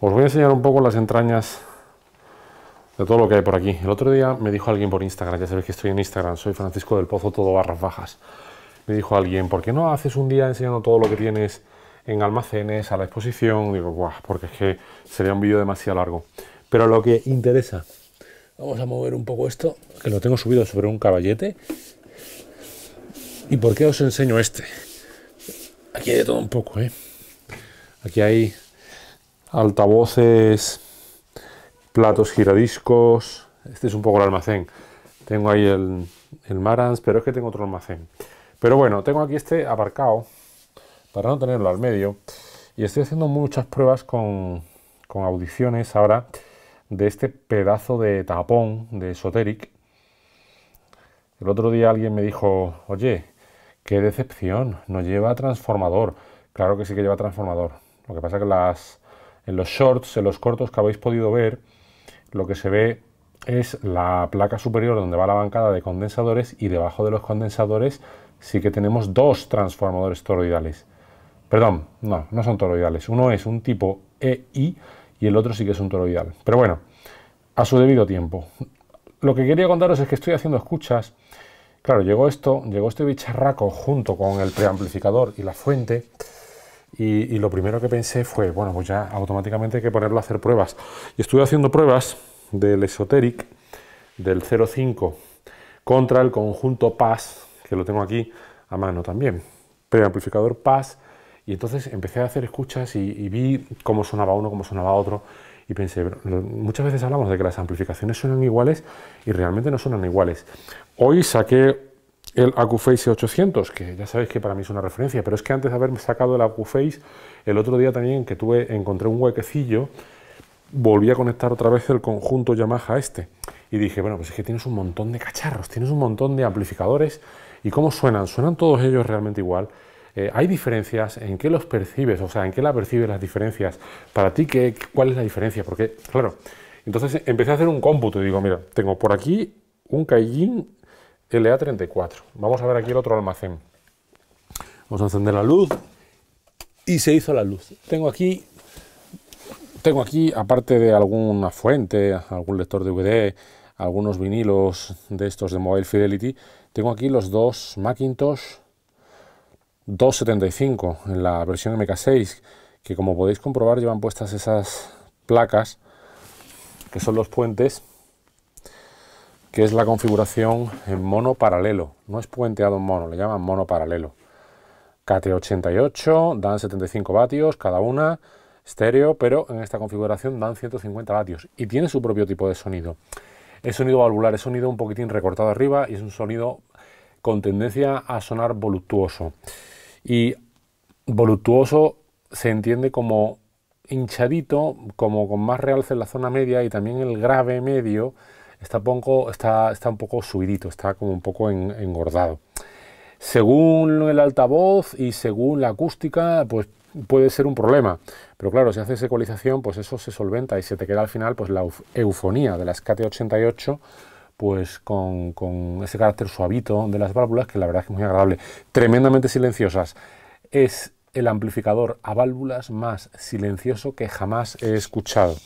Os voy a enseñar un poco las entrañas de todo lo que hay por aquí. El otro día me dijo alguien por Instagram, ya sabéis que estoy en Instagram, soy Francisco del Pozo, todo barras bajas. Me dijo alguien, ¿por qué no haces un día enseñando todo lo que tienes en almacenes, a la exposición? Digo, guau, porque es que sería un vídeo demasiado largo. Pero lo que interesa, vamos a mover un poco esto, que lo tengo subido sobre un caballete. ¿Y por qué os enseño este? Aquí hay de todo un poco, ¿eh? Aquí hay altavoces, platos giradiscos. Este es un poco el almacén. Tengo ahí el, Marans, pero es que tengo otro almacén. Pero bueno, tengo aquí este aparcado para no tenerlo al medio. Y estoy haciendo muchas pruebas con, con audiciones ahora de este pedazo de tapón de Esoteric. El otro día alguien me dijo, oye, qué decepción, no lleva transformador. Claro que sí que lleva transformador. Lo que pasa que las, en los shorts, en los cortos que habéis podido ver, lo que se ve es la placa superior donde va la bancada de condensadores y debajo de los condensadores sí que tenemos dos transformadores toroidales. Perdón, no, no son toroidales. Uno es un tipo EI y el otro sí que es un toroidal. Pero bueno, a su debido tiempo. Lo que quería contaros es que estoy haciendo escuchas. Claro, llegó esto, llegó este bicharraco junto con el preamplificador y la fuente. Y, lo primero que pensé fue, bueno, pues ya automáticamente hay que ponerlo a hacer pruebas. Y estuve haciendo pruebas del Esoteric, del 05, contra el conjunto PAS, que lo tengo aquí a mano también, preamplificador PAS, y entonces empecé a hacer escuchas y, y vi cómo sonaba uno, cómo sonaba otro, y pensé, muchas veces hablamos de que las amplificaciones suenan iguales y realmente no suenan iguales. Hoy saqué el AcuFace 800, que ya sabéis que para mí es una referencia, pero es que antes de haberme sacado el AcuFace, el otro día también que tuve, encontré un huequecillo, volví a conectar otra vez el conjunto Yamaha este. Y dije, bueno, pues es que tienes un montón de cacharros, tienes un montón de amplificadores. ¿Y cómo suenan? ¿Suenan todos ellos realmente igual? Eh, ¿Hay diferencias? ¿En qué los percibes? O sea, ¿en qué la percibes las diferencias? ¿Para ti qué, cuál es la diferencia? Porque, claro, entonces empecé a hacer un cómputo y digo, mira, tengo por aquí un Kaijin, LA34. Vamos a ver aquí el otro almacén. Vamos a encender la luz y se hizo la luz. Tengo aquí, tengo aquí aparte de alguna fuente, algún lector de DVD, algunos vinilos de estos de Mobile Fidelity, tengo aquí los dos Macintosh 275 en la versión MK6, que como podéis comprobar llevan puestas esas placas que son los puentes que es la configuración en mono paralelo. No es puenteado en mono, le llaman mono paralelo. KT88 dan 75 vatios cada una, estéreo, pero en esta configuración dan 150 vatios y tiene su propio tipo de sonido. Es sonido valvular, es sonido un poquitín recortado arriba y es un sonido con tendencia a sonar voluptuoso. Y voluptuoso se entiende como hinchadito, como con más realce en la zona media y también el grave medio está, poco, está, está un poco subidito, está como un poco engordado. Según el altavoz y según la acústica, pues puede ser un problema. Pero claro, si haces ecualización, pues eso se solventa y se te queda al final pues la eufonía de las KT88 pues con, con, ese carácter suavito de las válvulas que la verdad es que es muy agradable. Tremendamente silenciosas. Es el amplificador a válvulas más silencioso que jamás he escuchado.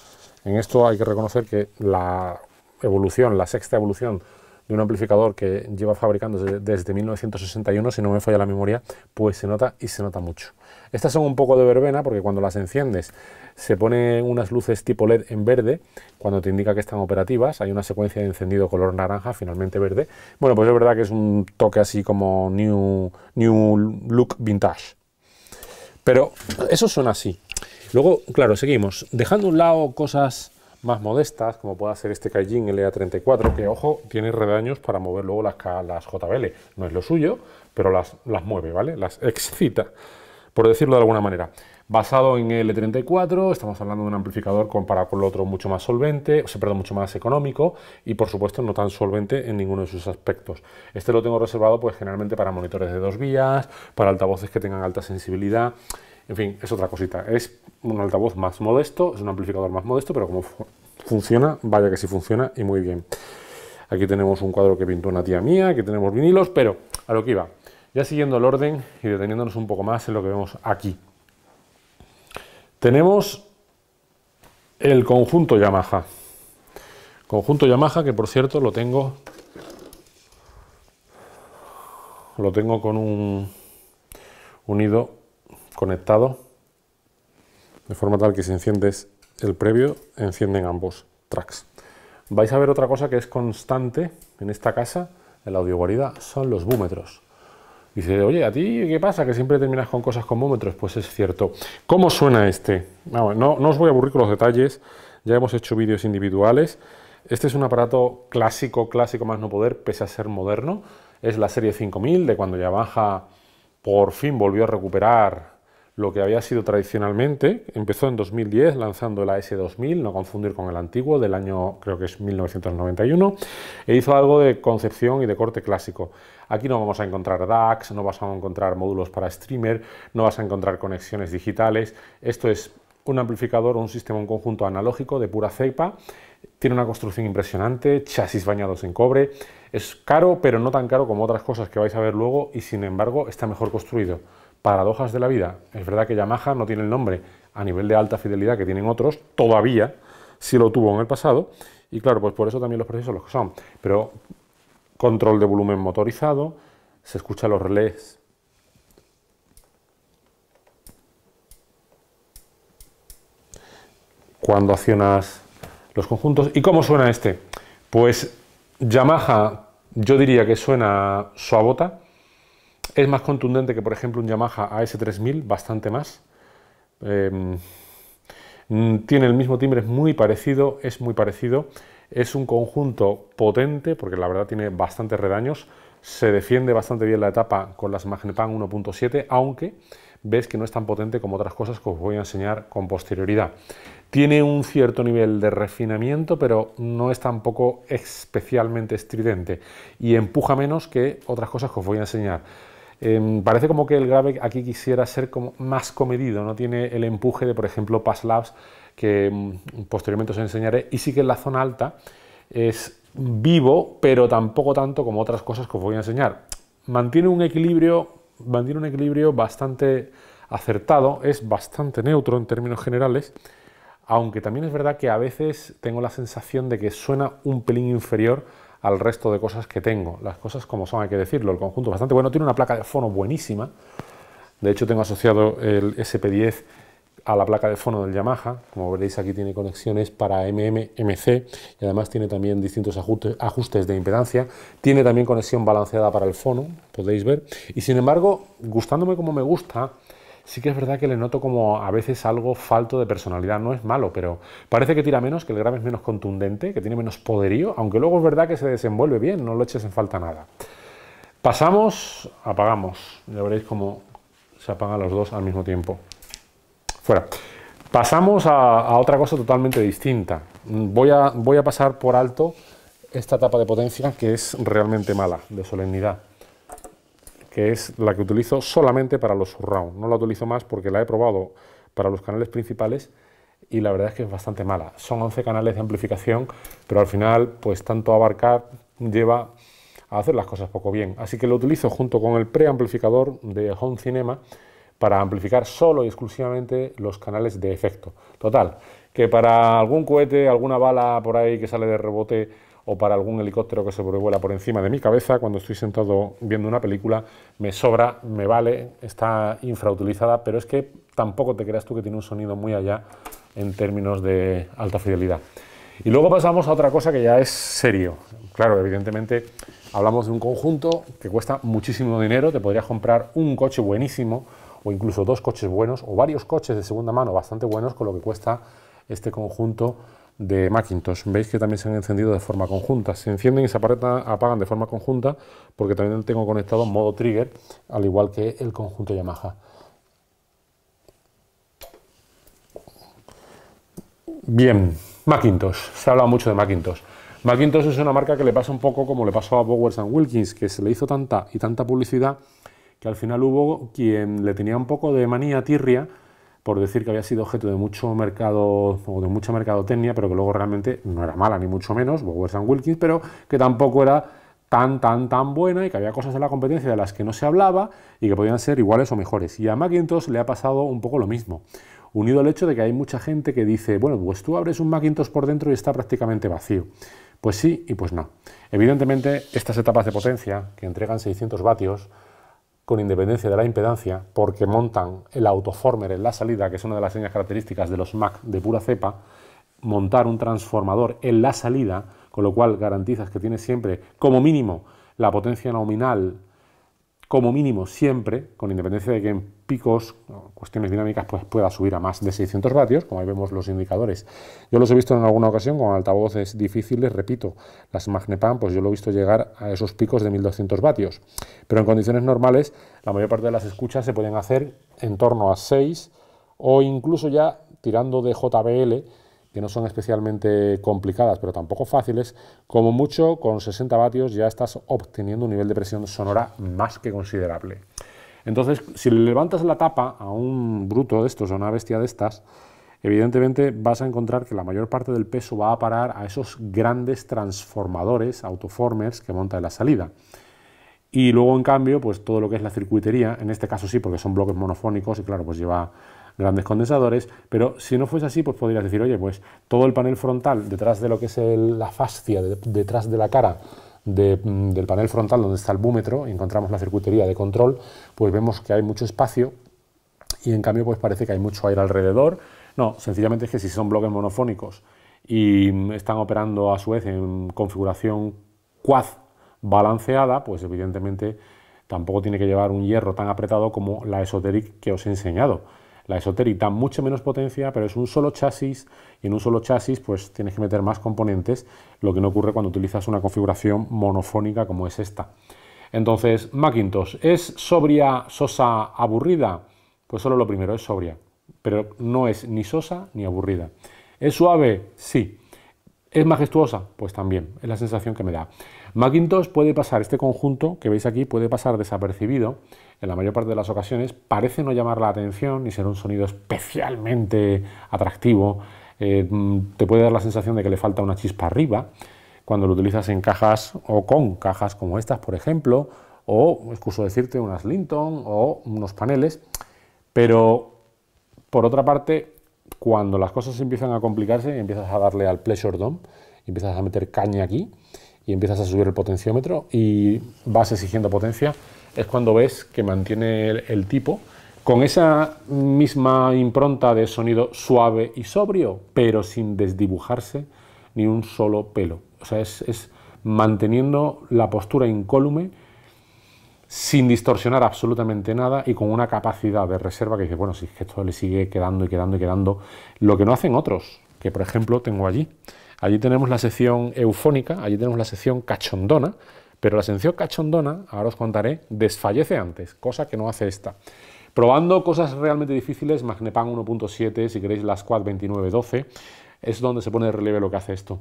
En esto hay que reconocer que la evolución, la sexta evolución de un amplificador que lleva fabricando desde 1961, si no me falla la memoria, pues se nota y se nota mucho. Estas son un poco de verbena porque cuando las enciendes se ponen unas luces tipo LED en verde, cuando te indica que están operativas, hay una secuencia de encendido color naranja, finalmente verde. Bueno, pues es verdad que es un toque así como new, new look vintage. Pero eso son así. Luego, claro, seguimos. Dejando a un lado cosas más modestas, como pueda ser este Kaijin LA34, que ojo, tiene redaños para mover luego las, las JBL. No es lo suyo, pero las, las mueve, ¿vale? Las excita, por decirlo de alguna manera. Basado en L34, estamos hablando de un amplificador comparado con el otro mucho más solvente, o sea, mucho más económico y por supuesto no tan solvente en ninguno de sus aspectos. Este lo tengo reservado pues generalmente para monitores de dos vías, para altavoces que tengan alta sensibilidad, en fin, es otra cosita. Es un altavoz más modesto, es un amplificador más modesto, pero como funciona, vaya que sí funciona y muy bien. Aquí tenemos un cuadro que pintó una tía mía, aquí tenemos vinilos, pero a lo que iba. Ya siguiendo el orden y deteniéndonos un poco más en lo que vemos aquí. Tenemos el conjunto Yamaha. Conjunto Yamaha que por cierto lo tengo lo tengo con un unido conectado de forma tal que si enciendes el previo, encienden ambos tracks. Vais a ver otra cosa que es constante en esta casa, en la guarida son los búmetros. Dice, oye, ¿a ti qué pasa? Que siempre terminas con cosas con búmetros. Pues es cierto. ¿Cómo suena este? Ah, no, no os voy a aburrir con los detalles, ya hemos hecho vídeos individuales. Este es un aparato clásico, clásico más no poder, pese a ser moderno. Es la serie 5000, de cuando Yamaha por fin volvió a recuperar lo que había sido tradicionalmente. Empezó en 2010 lanzando la S2000, no confundir con el antiguo, del año creo que es 1991, e hizo algo de concepción y de corte clásico. Aquí no vamos a encontrar DAX, no vas a encontrar módulos para streamer, no vas a encontrar conexiones digitales. Esto es un amplificador, un sistema, un conjunto analógico de pura cepa. Tiene una construcción impresionante, chasis bañados en cobre. Es caro, pero no tan caro como otras cosas que vais a ver luego y sin embargo está mejor construido paradojas de la vida. Es verdad que Yamaha no tiene el nombre a nivel de alta fidelidad que tienen otros, todavía, si lo tuvo en el pasado, y claro, pues por eso también los precios son los que son. Pero control de volumen motorizado, se escuchan los relés cuando accionas los conjuntos. ¿Y cómo suena este? Pues Yamaha yo diría que suena suavota, es más contundente que, por ejemplo, un Yamaha AS3000, bastante más. Em, mm, tiene el mismo timbre, es muy parecido, es muy parecido. Es un conjunto potente, porque la verdad tiene bastantes redaños. Se defiende bastante bien la etapa con las Magnepan 1.7, aunque ves que no es tan potente como otras cosas que os voy a enseñar con posterioridad. Tiene un cierto nivel de refinamiento, pero no es tampoco especialmente estridente y empuja menos que otras cosas que os voy a enseñar. Em, parece como que el grave aquí quisiera ser como más comedido, no tiene el empuje de, por ejemplo, Pass Labs, que mm, posteriormente os enseñaré, y sí que en la zona alta es vivo, pero tampoco tanto como otras cosas que os voy a enseñar. Mantiene un mantiene un equilibrio bastante acertado, es bastante neutro en términos generales, aunque también es verdad que a veces tengo la sensación de que suena un pelín inferior al resto de cosas que tengo. Las cosas como son, hay que decirlo, el conjunto es bastante bueno, tiene una placa de fono buenísima. De hecho, tengo asociado el SP10 a la placa de fono del Yamaha. Como veréis, aquí tiene conexiones para MMMC y además tiene también distintos ajustes de impedancia. Tiene también conexión balanceada para el fono, podéis ver. Y sin embargo, gustándome como me gusta, sí que es verdad que le noto como a veces algo falto de personalidad. No es malo, pero parece que tira menos, que el grave es menos contundente, que tiene menos poderío, aunque luego es verdad que se desenvuelve bien, no lo eches en falta nada. Pasamos, apagamos. Ya veréis cómo se apagan los dos al mismo tiempo. Fuera. Pasamos a, a otra cosa totalmente distinta. Voy a, voy a pasar por alto esta etapa de potencia que es realmente mala, de solemnidad que es la que utilizo solamente para los surround. No la utilizo más porque la he probado para los canales principales y la verdad es que es bastante mala. Son 11 canales de amplificación, pero al final, pues tanto abarcar lleva a hacer las cosas poco bien. Así que lo utilizo junto con el preamplificador de Home Cinema para amplificar solo y exclusivamente los canales de efecto. Total, que para algún cohete, alguna bala por ahí que sale de rebote o para algún helicóptero que se sobrevuela por encima de mi cabeza cuando estoy sentado viendo una película, me sobra, me vale, está infrautilizada, pero es que tampoco te creas tú que tiene un sonido muy allá en términos de alta fidelidad. Y luego pasamos a otra cosa que ya es serio. Claro, evidentemente hablamos de un conjunto que cuesta muchísimo dinero, te podrías comprar un coche buenísimo o incluso dos coches buenos o varios coches de segunda mano bastante buenos con lo que cuesta este conjunto de Macintosh. Veis que también se han encendido de forma conjunta. Se encienden y se apagan de forma conjunta porque también tengo conectado en modo trigger, al igual que el conjunto Yamaha. Bien, Macintosh. Se ha hablado mucho de Macintosh. Macintosh es una marca que le pasa un poco como le pasó a Bowers Wilkins, que se le hizo tanta y tanta publicidad que al final hubo quien le tenía un poco de manía tirria por decir que había sido objeto de mucho mercado o de mucha mercadotecnia, pero que luego realmente no era mala, ni mucho menos, Wilkins, pero que tampoco era tan, tan, tan buena y que había cosas en la competencia de las que no se hablaba y que podían ser iguales o mejores. Y a Macintosh le ha pasado un poco lo mismo. Unido al hecho de que hay mucha gente que dice, bueno, pues tú abres un Macintosh por dentro y está prácticamente vacío. Pues sí y pues no. Evidentemente, estas etapas de potencia que entregan 600 vatios, con independencia de la impedancia, porque montan el autoformer en la salida, que es una de las señas características de los Mac de pura cepa, montar un transformador en la salida, con lo cual garantizas que tienes siempre, como mínimo, la potencia nominal, como mínimo siempre, con independencia de que picos, cuestiones dinámicas, pues pueda subir a más de 600 vatios, como ahí vemos los indicadores. Yo los he visto en alguna ocasión con altavoces difíciles, repito, las Magnepan, pues yo lo he visto llegar a esos picos de 1200 vatios, pero en condiciones normales la mayor parte de las escuchas se pueden hacer en torno a 6 o incluso ya tirando de JBL, que no son especialmente complicadas, pero tampoco fáciles, como mucho con 60 vatios ya estás obteniendo un nivel de presión sonora más que considerable. Entonces, si le levantas la tapa a un bruto de estos o a una bestia de estas, evidentemente vas a encontrar que la mayor parte del peso va a parar a esos grandes transformadores, autoformers, que monta en la salida. Y luego, en cambio, pues todo lo que es la circuitería, en este caso sí, porque son bloques monofónicos y claro, pues lleva grandes condensadores, pero si no fuese así, pues podrías decir, oye, pues todo el panel frontal detrás de lo que es la fascia, detrás de la cara, Mm, del panel frontal donde está el búmetro encontramos la circuitería de control, pues vemos que hay mucho espacio y en cambio pues parece que hay mucho aire alrededor. No, sencillamente es que si son bloques monofónicos y mm, están operando a su vez en configuración quad balanceada, pues evidentemente tampoco tiene que llevar un hierro tan apretado como la Esoteric que os he enseñado. La esotérica, mucho menos potencia, pero es un solo chasis y en un solo chasis pues tienes que meter más componentes, lo que no ocurre cuando utilizas una configuración monofónica como es esta. Entonces, Macintosh, ¿es sobria, sosa, aburrida? Pues solo lo primero, es sobria, pero no es ni sosa ni aburrida. ¿Es suave? Sí. ¿Es majestuosa? Pues también, es la sensación que me da. Macintosh puede pasar, este conjunto que veis aquí puede pasar desapercibido en la mayor parte de las ocasiones parece no llamar la atención ni ser un sonido especialmente atractivo. Eh, mm, te puede dar la sensación de que le falta una chispa arriba cuando lo utilizas en cajas o con cajas como estas, por ejemplo, o, excuso decirte, unas Linton o unos paneles. Pero, por otra parte, cuando las cosas empiezan a complicarse, empiezas a darle al Pleasure Dome, empiezas a meter caña aquí y empiezas a subir el potenciómetro y vas exigiendo potencia es cuando ves que mantiene el, tipo con esa misma impronta de sonido suave y sobrio, pero sin desdibujarse ni un solo pelo. O sea, es, es manteniendo la postura incólume sin distorsionar absolutamente nada y con una capacidad de reserva que dice, bueno, si es que esto le sigue quedando y quedando y quedando, lo que no hacen otros, que por ejemplo tengo allí. Allí tenemos la sección eufónica, allí tenemos la sección cachondona, pero la sensación cachondona, ahora os contaré, desfallece antes, cosa que no hace esta. Probando cosas realmente difíciles, Magnepan 1.7, si queréis la Squad 2912, es donde se pone de relieve lo que hace esto.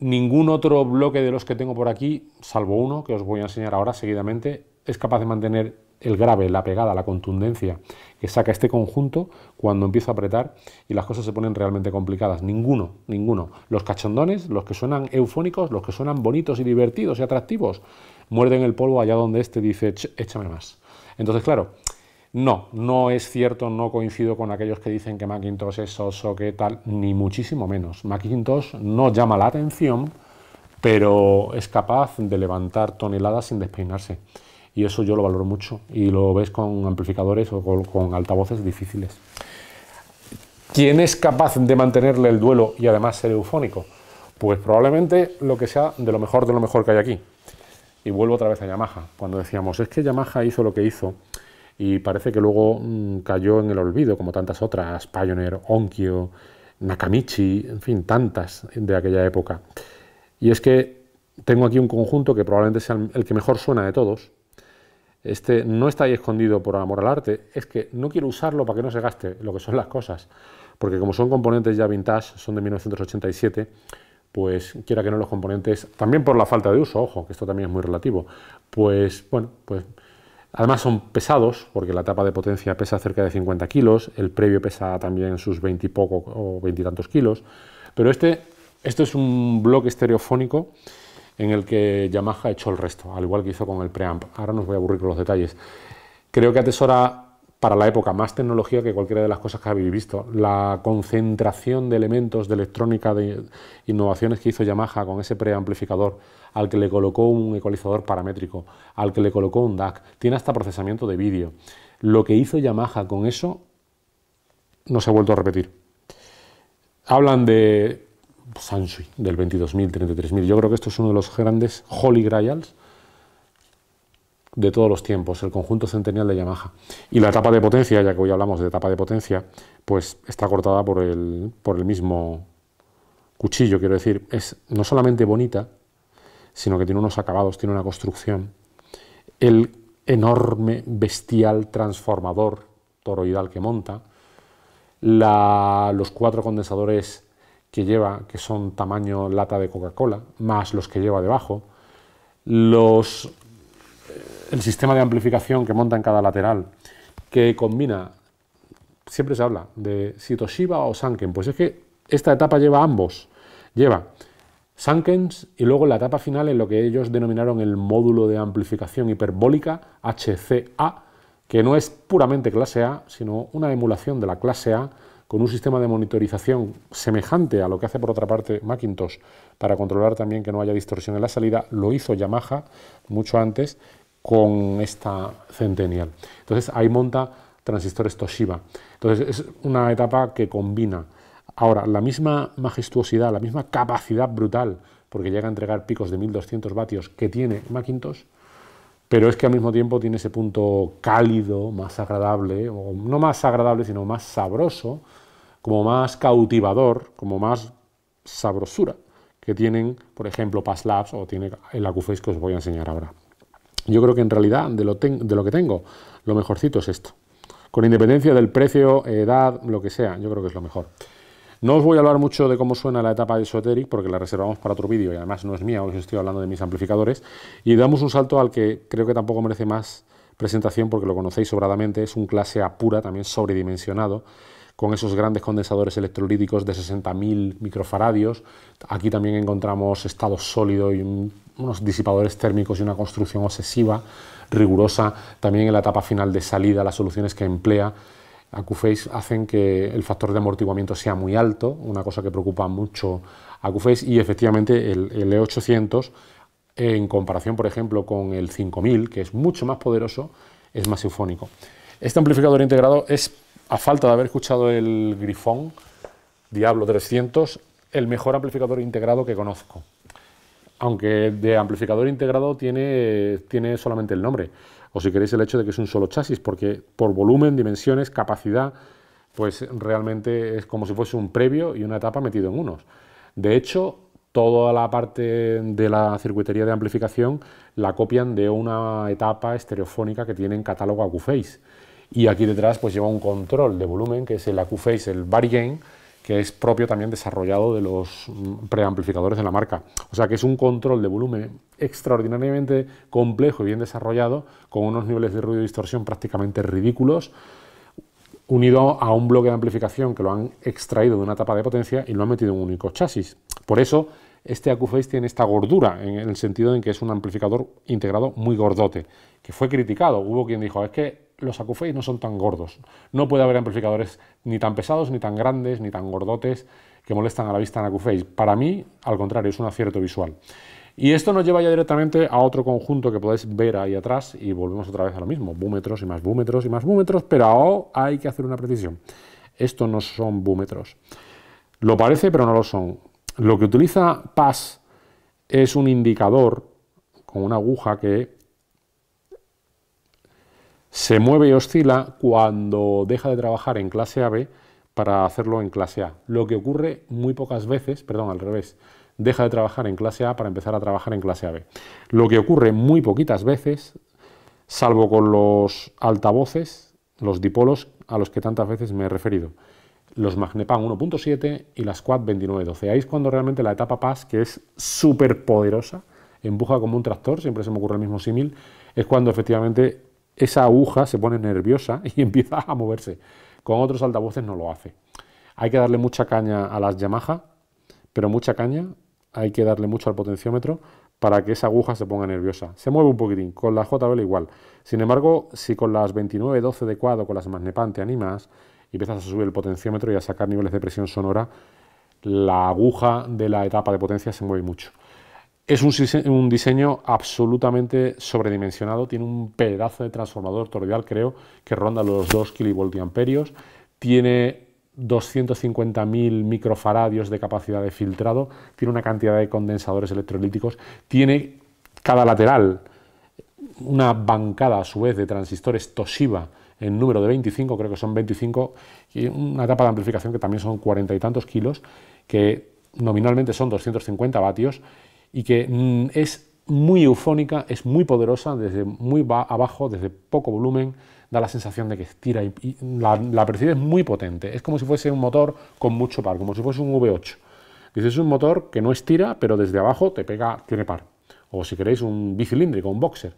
Ningún otro bloque de los que tengo por aquí, salvo uno que os voy a enseñar ahora seguidamente, es capaz de mantener el grave, la pegada, la contundencia que saca este conjunto cuando empieza a apretar y las cosas se ponen realmente complicadas. Ninguno, ninguno. Los cachondones, los que suenan eufónicos, los que suenan bonitos y divertidos y atractivos, muerden el polvo allá donde este dice, échame más. Entonces, claro, no, no es cierto, no coincido con aquellos que dicen que Macintosh es oso, que tal, ni muchísimo menos. Macintosh no llama la atención, pero es capaz de levantar toneladas sin despeinarse y eso yo lo valoro mucho y lo ves con amplificadores o con, altavoces difíciles. ¿Quién es capaz de mantenerle el duelo y además ser eufónico? Pues probablemente lo que sea de lo mejor de lo mejor que hay aquí. Y vuelvo otra vez a Yamaha, cuando decíamos, es que Yamaha hizo lo que hizo y parece que luego mm, cayó en el olvido, como tantas otras, Pioneer, Onkyo, Nakamichi, en fin, tantas de aquella época. Y es que tengo aquí un conjunto que probablemente sea el que mejor suena de todos, este no está ahí escondido por amor al arte, es que no quiero usarlo para que no se gaste lo que son las cosas, porque como son componentes ya vintage, son de 1987, pues quiera que no los componentes, también por la falta de uso, ojo, que esto también es muy relativo, pues bueno, pues además son pesados, porque la tapa de potencia pesa cerca de 50 kilos, el previo pesa también sus 20 y poco o 20 tantos kilos, pero este, esto es un bloque estereofónico en el que Yamaha ha hecho el resto, al igual que hizo con el preamp. Ahora no os voy a aburrir con los detalles. Creo que atesora para la época más tecnología que cualquiera de las cosas que habéis visto. La concentración de elementos de electrónica, de innovaciones que hizo Yamaha con ese preamplificador, al que le colocó un ecualizador paramétrico, al que le colocó un DAC, tiene hasta procesamiento de vídeo. Lo que hizo Yamaha con eso no se ha vuelto a repetir. Hablan de Sansui del 22.000, 33.000. Yo creo que esto es uno de los grandes holy grails de todos los tiempos, el conjunto centenial de Yamaha. Y la etapa de potencia, ya que hoy hablamos de etapa de potencia, pues está cortada por el, por el mismo cuchillo, quiero decir. Es no solamente bonita, sino que tiene unos acabados, tiene una construcción. El enorme, bestial, transformador toroidal que monta. los cuatro condensadores que lleva, que son tamaño lata de Coca-Cola, más los que lleva debajo, los, eh, el sistema de amplificación que monta en cada lateral, que combina, siempre se habla de sitoshiba o Sanken, pues es que esta etapa lleva ambos, lleva Sankens y luego la etapa final en lo que ellos denominaron el módulo de amplificación hiperbólica HCA, que no es puramente clase A, sino una emulación de la clase A con un sistema de monitorización semejante a lo que hace por otra parte Macintosh para controlar también que no haya distorsión en la salida, lo hizo Yamaha mucho antes con esta Centennial. Entonces ahí monta transistores Toshiba. Entonces es una etapa que combina ahora la misma majestuosidad, la misma capacidad brutal, porque llega a entregar picos de 1200 vatios que tiene Macintosh, pero es que al mismo tiempo tiene ese punto cálido, más agradable, o no más agradable, sino más sabroso, como más cautivador, como más sabrosura que tienen, por ejemplo, Pass Labs o tiene el AcuFace que os voy a enseñar ahora. Yo creo que en realidad de lo que tengo, lo mejorcito es esto. Con independencia del precio, edad, lo que sea, yo creo que es lo mejor. No os voy a hablar mucho de cómo suena la etapa de Esoteric, porque la reservamos para otro vídeo y además no es mía, os estoy hablando de mis amplificadores. Y damos un salto al que creo que tampoco merece más presentación, porque lo conocéis sobradamente, es un clase A pura, también sobredimensionado, con esos grandes condensadores electrolíticos de 60.000 microfaradios. Aquí también encontramos estado sólido y unos disipadores térmicos y una construcción obsesiva, rigurosa. También en la etapa final de salida, las soluciones que emplea AcuFace hacen que el factor de amortiguamiento sea muy alto, una cosa que preocupa mucho a AcuFace, y efectivamente el, E800, e en comparación, por ejemplo, con el 5000, que es mucho más poderoso, es más eufónico. Este amplificador integrado es, a falta de haber escuchado el Grifón Diablo 300, el mejor amplificador integrado que conozco. Aunque de amplificador integrado tiene, tiene solamente el nombre o si queréis el hecho de que es un solo chasis, porque por volumen, dimensiones, capacidad, pues realmente es como si fuese un previo y una etapa metido en unos. De hecho, toda la parte de la circuitería de amplificación la copian de una etapa estereofónica que tienen en catálogo AcuFace. Y aquí detrás pues lleva un control de volumen, que es el AcuFace, el Varigain, que es propio también desarrollado de los mm, preamplificadores de la marca. O sea que es un control de volumen extraordinariamente complejo y bien desarrollado, con unos niveles de ruido y distorsión prácticamente ridículos, unido a un bloque de amplificación que lo han extraído de una tapa de potencia y lo han metido en un único chasis. Por eso, este AcuFace tiene esta gordura, en el sentido en que es un amplificador integrado muy gordote, que fue criticado. Hubo quien dijo, es que los AcuFace no son tan gordos, no puede haber amplificadores ni tan pesados, ni tan grandes, ni tan gordotes, que molestan a la vista en AcuFace. Para mí, al contrario, es un acierto visual. Y esto nos lleva ya directamente a otro conjunto que podéis ver ahí atrás y volvemos otra vez a lo mismo, búmetros y más búmetros y más búmetros, pero ahora hay que hacer una precisión. Estos no son búmetros. Lo parece, pero no lo son. Lo que utiliza PAS es un indicador con una aguja que se mueve y oscila cuando deja de trabajar en clase AB para hacerlo en clase A. Lo que ocurre muy pocas veces, perdón, al revés, deja de trabajar en clase A para empezar a trabajar en clase A-B. Lo que ocurre muy poquitas veces, salvo con los altavoces, los dipolos a los que tantas veces me he referido, los Magnepan 1.7 y las Quad 2912. Ahí es cuando realmente la etapa PAS, que es súper poderosa, empuja como un tractor, siempre se me ocurre el mismo símil, es cuando efectivamente esa aguja se pone nerviosa y empieza a moverse. Con otros altavoces no lo hace. Hay que darle mucha caña a las Yamaha, pero mucha caña hay que darle mucho al potenciómetro para que esa aguja se ponga nerviosa. Se mueve un poquitín, con la JBL igual. Sin embargo, si con las 29-12 de cuadro, con las más te animas y empiezas a subir el potenciómetro y a sacar niveles de presión sonora, la aguja de la etapa de potencia se mueve mucho. Es un, diseño absolutamente sobredimensionado, tiene un pedazo de transformador toroidal, creo, que ronda los 2 kV amperios, tiene 250.000 microfaradios de capacidad de filtrado, tiene una cantidad de condensadores electrolíticos, tiene cada lateral una bancada a su vez de transistores Toshiba en número de 25, creo que son 25, y una etapa de amplificación que también son cuarenta y tantos kilos, que nominalmente son 250 vatios y que mm, es muy eufónica, es muy poderosa desde muy abajo, desde poco volumen, da la sensación de que estira y, la, percibe percibes muy potente. Es como si fuese un motor con mucho par, como si fuese un V8. dices es un motor que no estira, pero desde abajo te pega, tiene par. O si queréis, un bicilíndrico, un boxer.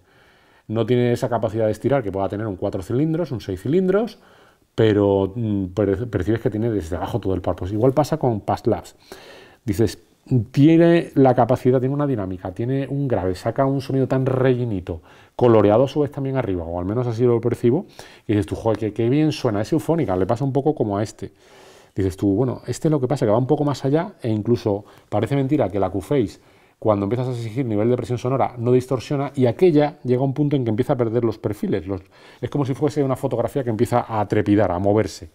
No tiene esa capacidad de estirar que pueda tener un 4 cilindros, un 6 cilindros, pero mm, percibes que tiene desde abajo todo el par. Pues igual pasa con Past Labs. Dices, tiene la capacidad, tiene una dinámica, tiene un grave, saca un sonido tan rellenito, coloreado a su vez también arriba, o al menos así lo percibo, y dices tú, joder, qué, bien suena, es eufónica, le pasa un poco como a este. Dices tú, bueno, este es lo que pasa, que va un poco más allá, e incluso parece mentira que la Q-Face, cuando empiezas a exigir nivel de presión sonora, no distorsiona, y aquella llega a un punto en que empieza a perder los perfiles, es como si fuese una fotografía que empieza a trepidar, a moverse.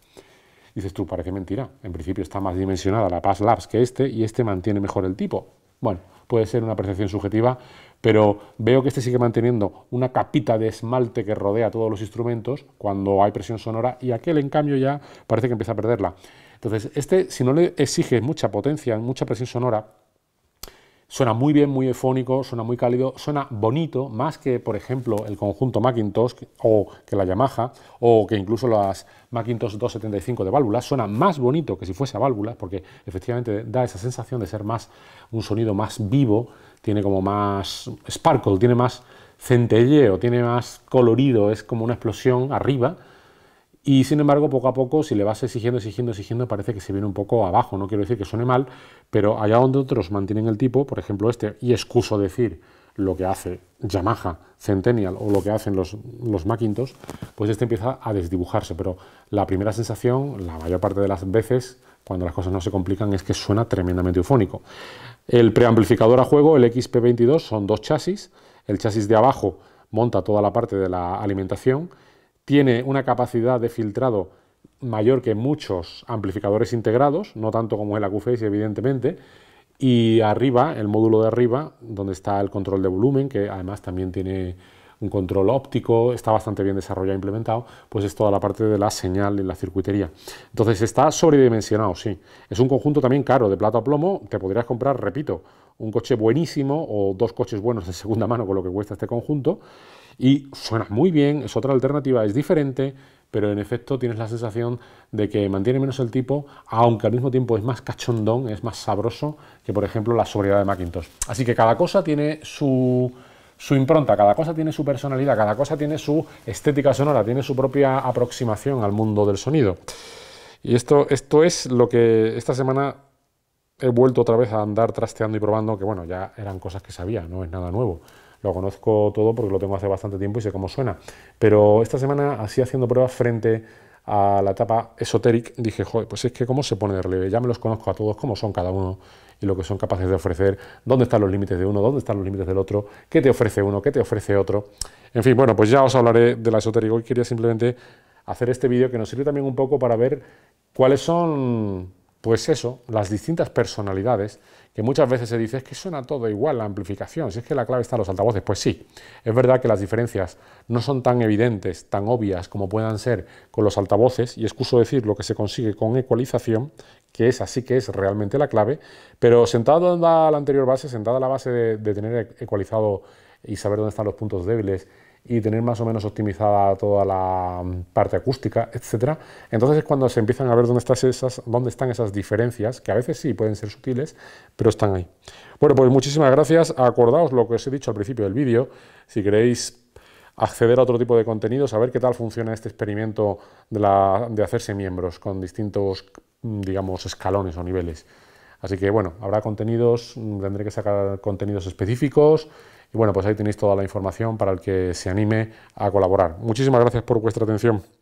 Dices tú, parece mentira. En principio está más dimensionada la Pass Labs que este y este mantiene mejor el tipo. Bueno, puede ser una percepción subjetiva, pero veo que este sigue manteniendo una capita de esmalte que rodea todos los instrumentos cuando hay presión sonora y aquel en cambio ya parece que empieza a perderla. Entonces, este si no le exige mucha potencia, mucha presión sonora, Suena muy bien, muy eufónico, suena muy cálido, suena bonito, más que, por ejemplo, el conjunto Macintosh o que la Yamaha, o que incluso las Macintosh 275 de válvulas, suena más bonito que si fuese a válvulas, porque efectivamente da esa sensación de ser más un sonido más vivo, tiene como más sparkle, tiene más centelleo, tiene más colorido, es como una explosión arriba, y sin embargo, poco a poco, si le vas exigiendo, exigiendo, exigiendo, parece que se viene un poco abajo. No quiero decir que suene mal, pero allá donde otros mantienen el tipo, por ejemplo este, y excuso decir lo que hace Yamaha, Centennial o lo que hacen los, los pues este empieza a desdibujarse. Pero la primera sensación, la mayor parte de las veces, cuando las cosas no se complican, es que suena tremendamente eufónico. El preamplificador a juego, el XP22, son dos chasis. El chasis de abajo monta toda la parte de la alimentación tiene una capacidad de filtrado mayor que muchos amplificadores integrados, no tanto como el AcuFace evidentemente, y arriba, el módulo de arriba, donde está el control de volumen, que además también tiene un control óptico, está bastante bien desarrollado e implementado, pues es toda la parte de la señal y la circuitería. Entonces está sobredimensionado, sí. Es un conjunto también caro, de plato a plomo, te podrías comprar, repito, un coche buenísimo o dos coches buenos de segunda mano con lo que cuesta este conjunto y suena muy bien, es otra alternativa, es diferente, pero en efecto tienes la sensación de que mantiene menos el tipo, aunque al mismo tiempo es más cachondón, es más sabroso que, por ejemplo, la sobriedad de Macintosh. Así que cada cosa tiene su, su impronta, cada cosa tiene su personalidad, cada cosa tiene su estética sonora, tiene su propia aproximación al mundo del sonido. Y esto, esto es lo que esta semana he vuelto otra vez a andar trasteando y probando, que bueno, ya eran cosas que sabía, no es nada nuevo. Lo conozco todo porque lo tengo hace bastante tiempo y sé cómo suena. Pero esta semana, así haciendo pruebas frente a la etapa esotérica, dije, joder, pues es que cómo se pone de relieve, ya me los conozco a todos, cómo son cada uno y lo que son capaces de ofrecer, dónde están los límites de uno, dónde están los límites del otro, qué te ofrece uno, qué te ofrece otro. En fin, bueno, pues ya os hablaré de la esotérica. Hoy quería simplemente hacer este vídeo que nos sirve también un poco para ver cuáles son, pues eso, las distintas personalidades que muchas veces se dice es que suena todo igual la amplificación, si es que la clave está en los altavoces, pues sí, es verdad que las diferencias no son tan evidentes, tan obvias como puedan ser con los altavoces, y excuso decir lo que se consigue con ecualización, que es así que es realmente la clave, pero sentada la anterior base, sentada la base de, de tener ecualizado y saber dónde están los puntos débiles y tener más o menos optimizada toda la mm, parte acústica, etcétera. Entonces es cuando se empiezan a ver dónde, esas, dónde están esas diferencias, que a veces sí pueden ser sutiles, pero están ahí. Bueno, pues muchísimas gracias. Acordaos lo que os he dicho al principio del vídeo. Si queréis acceder a otro tipo de contenidos, a ver qué tal funciona este experimento de, de hacerse miembros con distintos, mm, digamos, escalones o niveles. Así que bueno, habrá contenidos, mm, tendré que sacar contenidos específicos y bueno, pues ahí tenéis toda la información para el que se anime a colaborar. Muchísimas gracias por vuestra atención.